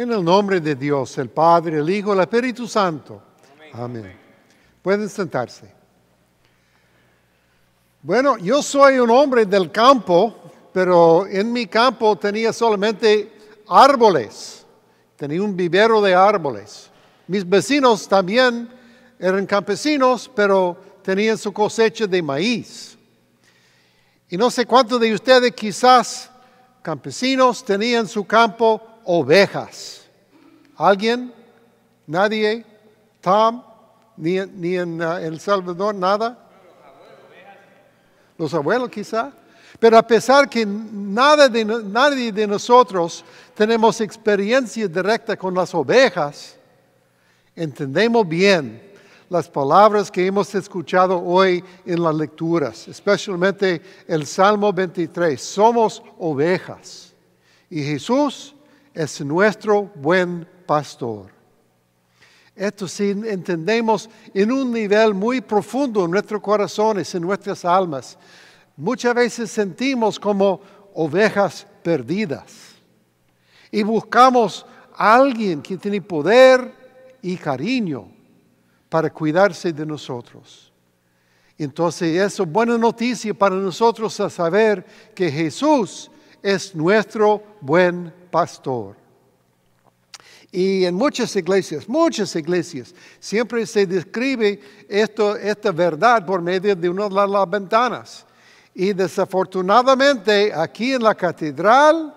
En el nombre de Dios, el Padre, el Hijo, el Espíritu Santo. Amén. Pueden sentarse. Bueno, yo soy un hombre del campo, pero en mi campo tenía solamente árboles. Tenía un vivero de árboles. Mis vecinos también eran campesinos, pero tenían su cosecha de maíz. Y no sé cuántos de ustedes quizás campesinos tenían su campo ovejas. ¿Alguien? ¿Nadie? ¿Tom? ¿Ni, en ah, El Salvador? ¿Nada? Los abuelos quizá. Pero a pesar que nada nadie de nosotros tenemos experiencia directa con las ovejas, entendemos bien las palabras que hemos escuchado hoy en las lecturas, especialmente el Salmo 23. Somos ovejas. Y Jesús es nuestro buen pastor. Esto si entendemos en un nivel muy profundo en nuestros corazones, en nuestras almas. Muchas veces sentimos como ovejas perdidas y buscamos a alguien que tiene poder y cariño para cuidarse de nosotros. Entonces, eso es buena noticia para nosotros a saber que Jesús es nuestro buen pastor. Y en muchas iglesias, muchas iglesias, siempre se describe esta verdad por medio de una de las ventanas. Y desafortunadamente aquí en la catedral,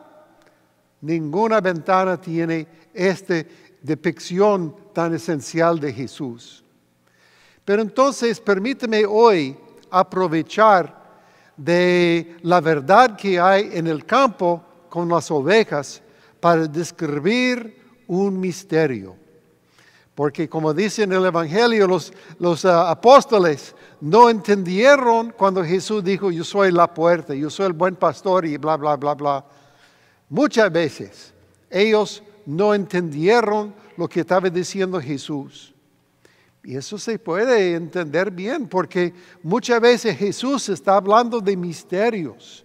ninguna ventana tiene esta depicción tan esencial de Jesús. Pero entonces permíteme hoy aprovechar de la verdad que hay en el campo con las ovejas para describir un misterio. Porque como dice en el Evangelio, los, ah, apóstoles no entendieron cuando Jesús dijo, yo soy la puerta, yo soy el buen pastor y bla, bla, bla, bla. Muchas veces ellos no entendieron lo que estaba diciendo Jesús. Y eso se puede entender bien, porque muchas veces Jesús está hablando de misterios.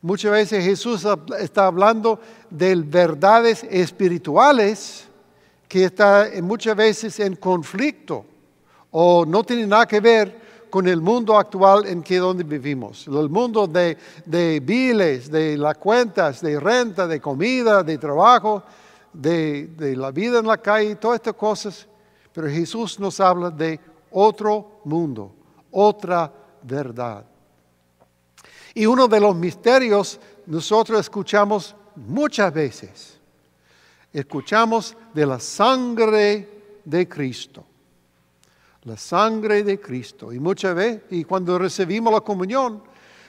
Muchas veces Jesús está hablando de verdades espirituales que están muchas veces en conflicto o no tienen nada que ver con el mundo actual en que donde vivimos. El mundo de, de biles, de las cuentas, de renta, de comida, de trabajo, de, de la vida en la calle, todas estas cosas pero Jesús nos habla de otro mundo, otra verdad. Y uno de los misterios nosotros escuchamos muchas veces. Escuchamos de la sangre de Cristo. La sangre de Cristo. Y muchas veces, y cuando recibimos la comunión,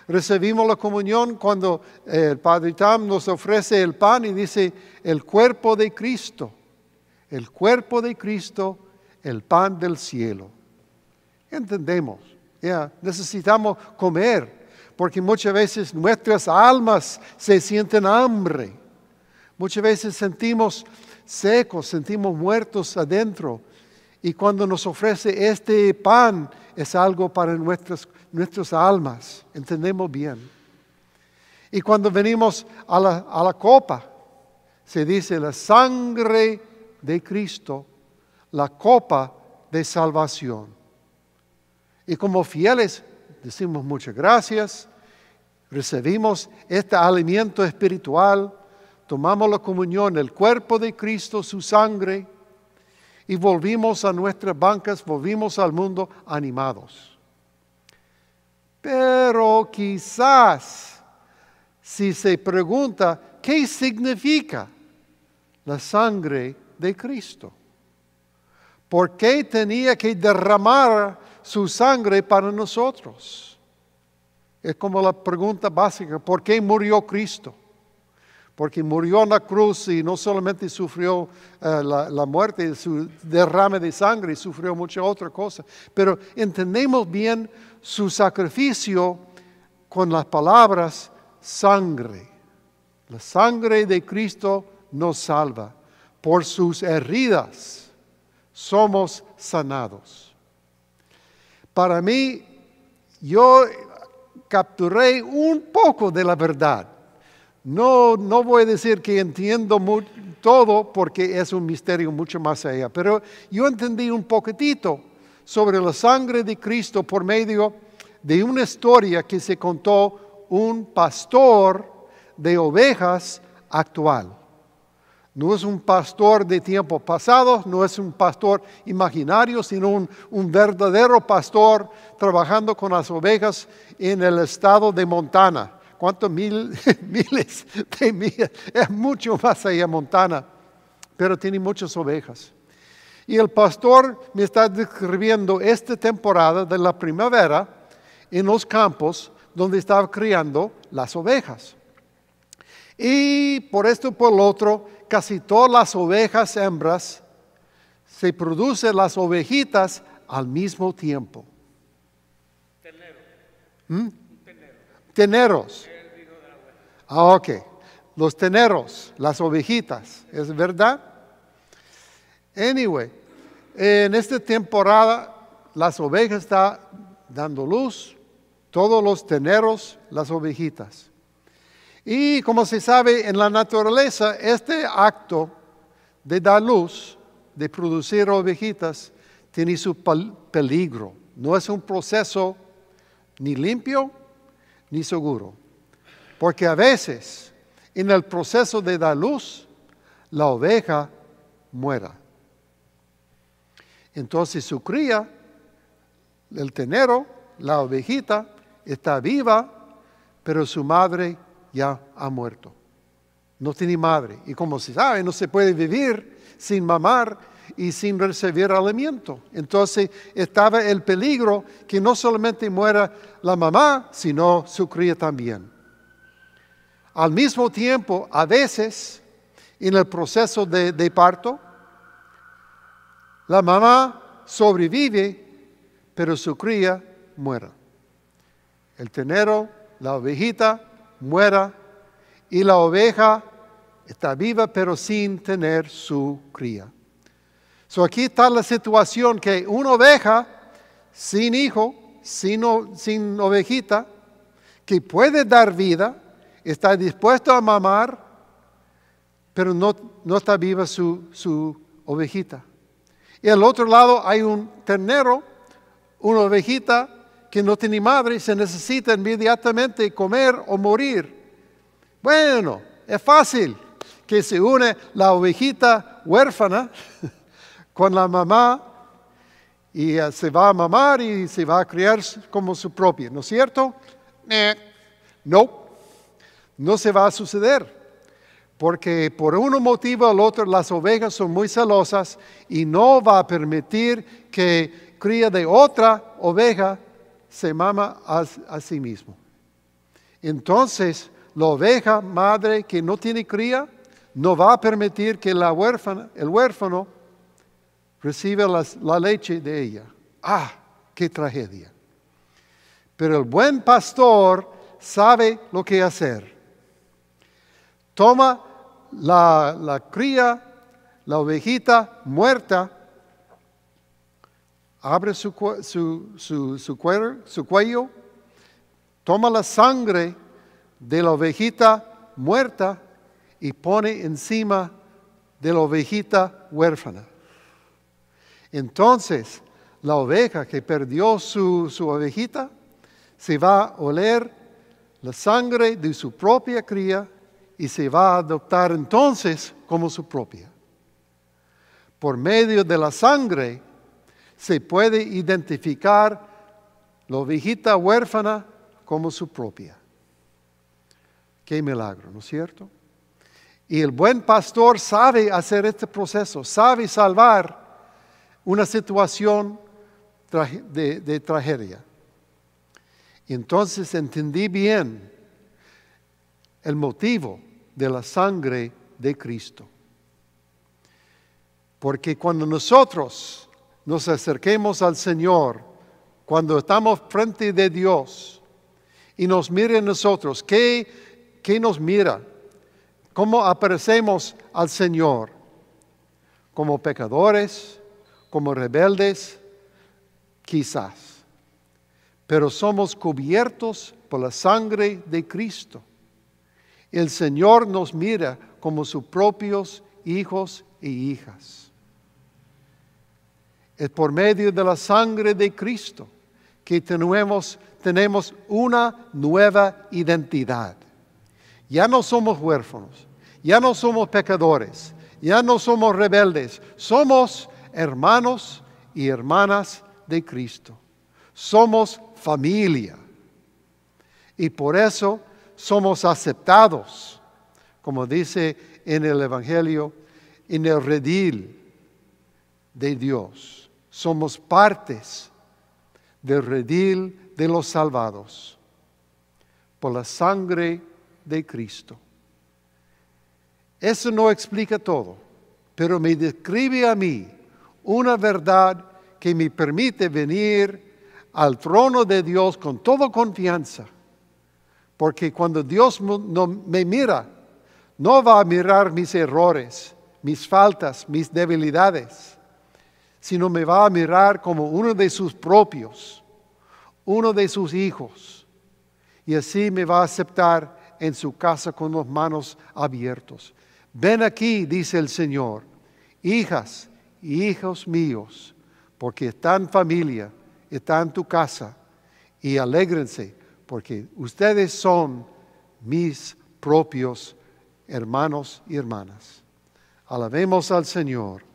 recibimos la comunión cuando eh, el Padre Tam nos ofrece el pan y dice el cuerpo de Cristo. El cuerpo de Cristo el pan del cielo. Entendemos, ya necesitamos comer, porque muchas veces nuestras almas se sienten hambre. Muchas veces sentimos secos, sentimos muertos adentro. Y cuando nos ofrece este pan, es algo para nuestras, almas. Entendemos bien. Y cuando venimos a la copa, se dice la sangre de Cristo la copa de salvación. Y como fieles decimos muchas gracias, recibimos este alimento espiritual, tomamos la comunión, el cuerpo de Cristo, su sangre, y volvimos a nuestras bancas, volvimos al mundo animados. Pero quizás, si se pregunta, ¿qué significa la sangre de Cristo? ¿Por qué tenía que derramar su sangre para nosotros? Es como la pregunta básica, ¿por qué murió Cristo? Porque murió en la cruz y no solamente sufrió eh, la, muerte, su derrame de sangre, sufrió muchas otras cosas. Pero entendemos bien su sacrificio con las palabras sangre. La sangre de Cristo nos salva por sus heridas somos sanados. Para mí, yo capturé un poco de la verdad. No, no voy a decir que entiendo todo porque es un misterio mucho más allá, pero yo entendí un poquitito sobre la sangre de Cristo por medio de una historia que se contó un pastor de ovejas actual. No es un pastor de tiempo pasado, no es un pastor imaginario, sino un, verdadero pastor trabajando con las ovejas en el estado de Montana. ¿Cuántos miles de millas? Es mucho más allá Montana, pero tiene muchas ovejas. Y el pastor me está describiendo esta temporada de la primavera en los campos donde estaba criando las ovejas. Y por esto y por lo otro, casi todas las ovejas hembras se producen las ovejitas al mismo tiempo. Tenero. ¿Mm? Teneros. Ah, ok. Los teneros, las ovejitas, ¿es verdad? Anyway, en esta temporada las ovejas están dando luz, todos los teneros, las ovejitas. Y como se sabe en la naturaleza, este acto de dar luz, de producir ovejitas, tiene su peligro. No es un proceso ni limpio ni seguro. Porque a veces en el proceso de dar luz, la oveja muera. Entonces su cría, el tenero, la ovejita, está viva, pero su madre ya ha muerto. No tiene madre. Y como se sabe, no se puede vivir sin mamar y sin recibir alimento. Entonces estaba el peligro que no solamente muera la mamá, sino su cría también. Al mismo tiempo, a veces, en el proceso de, parto, la mamá sobrevive, pero su cría muere. El tenero. la ovejita, muera y la oveja está viva pero sin tener su cría. So aquí está la situación que una oveja sin hijo, sin, ovejita, que puede dar vida, está dispuesta a mamar, pero no, está viva su, su ovejita. Y al otro lado hay un ternero, una ovejita que no tiene madre y se necesita inmediatamente comer o morir. Bueno, es fácil que se une la ovejita huérfana con la mamá y eh, se va a mamar y se va a criar como su propia, ¿no es cierto? Eh, no, no se va a suceder, porque por uno motivo o el otro las ovejas son muy celosas y no va a permitir que cría de otra oveja se mama a, sí mismo. Entonces, la oveja madre que no tiene cría no va a permitir que el huérfano reciba la leche de ella. ¡Ah, qué tragedia! Pero el buen pastor sabe lo que hacer. Toma la cría, la ovejita muerta, abre su, su, cuello, toma la sangre de la ovejita muerta y pone encima de la ovejita huérfana. Entonces, la oveja que perdió su, su ovejita se va a oler la sangre de su propia cría y se va a adoptar entonces como su propia. Por medio de la sangre, se puede identificar la ovejita huérfana como su propia. Qué milagro, ¿no es cierto? Y el buen pastor sabe hacer este proceso, sabe salvar una situación de, de tragedia. Entonces entendí bien el motivo de la sangre de Cristo. Porque cuando nosotros nos acerquemos al Señor cuando estamos frente de Dios y nos mire nosotros. ¿Qué, qué nos mira? ¿Cómo aparecemos al Señor? ¿Como pecadores? ¿Como rebeldes? Quizás. Pero somos cubiertos por la sangre de Cristo. El Señor nos mira como sus propios hijos e hijas. Es por medio de la sangre de Cristo que tenemos, tenemos una nueva identidad. Ya no somos huérfanos, ya no somos pecadores, ya no somos rebeldes, somos hermanos y hermanas de Cristo. Somos familia. Y por eso somos aceptados, como dice en el Evangelio, en el redil de Dios somos partes del redil de los salvados por la sangre de Cristo. Eso no explica todo, pero me describe a mí una verdad que me permite venir al trono de Dios con toda confianza, porque cuando Dios me mira, no va a mirar mis errores, mis faltas, mis debilidades sino me va a mirar como uno de sus propios, uno de sus hijos. Y así me va a aceptar en su casa con las manos abiertas. Ven aquí, dice el Señor, hijas y hijos míos, porque están familia, está en tu casa, y alégrense, porque ustedes son mis propios hermanos y hermanas. Alabemos al Señor.